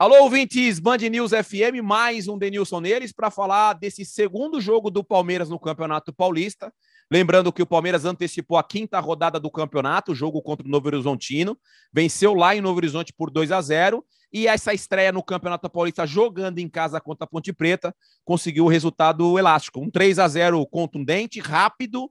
Alô, ouvintes, Band News FM, mais um Denilson Neles para falar desse segundo jogo do Palmeiras no Campeonato Paulista. Lembrando que o Palmeiras antecipou a quinta rodada do campeonato, jogo contra o Novo Horizontino, venceu lá em Novo Horizonte por 2 a 0 e essa estreia no Campeonato Paulista jogando em casa contra a Ponte Preta, conseguiu o resultado elástico, um 3 a 0 contundente, rápido.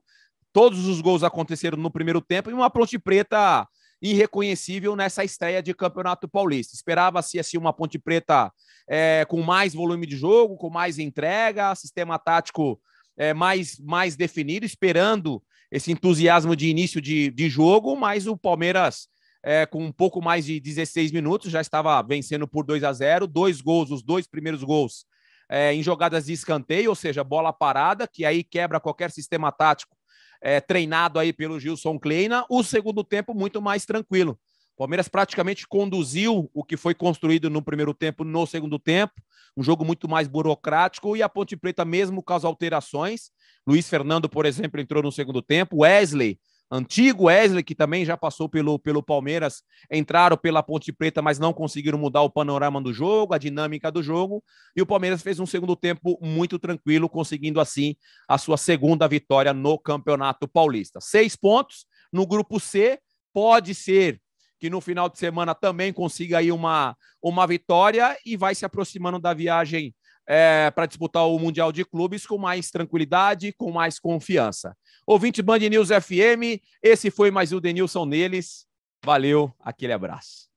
Todos os gols aconteceram no primeiro tempo e uma Ponte Preta irreconhecível nessa estreia de Campeonato Paulista. Esperava-se assim, uma Ponte Preta é, com mais volume de jogo, com mais entrega, sistema tático é, mais, mais definido, esperando esse entusiasmo de início de, de jogo, mas o Palmeiras. É, com um pouco mais de 16 minutos, já estava vencendo por 2 a 0 dois gols, os dois primeiros gols é, em jogadas de escanteio, ou seja, bola parada, que aí quebra qualquer sistema tático é, treinado aí pelo Gilson Kleina, o segundo tempo muito mais tranquilo. Palmeiras praticamente conduziu o que foi construído no primeiro tempo no segundo tempo, um jogo muito mais burocrático e a Ponte Preta mesmo as alterações. Luiz Fernando, por exemplo, entrou no segundo tempo, Wesley antigo, Wesley, que também já passou pelo, pelo Palmeiras, entraram pela Ponte Preta, mas não conseguiram mudar o panorama do jogo, a dinâmica do jogo, e o Palmeiras fez um segundo tempo muito tranquilo, conseguindo assim a sua segunda vitória no Campeonato Paulista. Seis pontos no grupo C, pode ser que no final de semana também consiga aí uma, uma vitória e vai se aproximando da viagem é, para disputar o Mundial de Clubes com mais tranquilidade, com mais confiança. Ouvinte Band News FM, esse foi mais o Denilson Neles. Valeu, aquele abraço.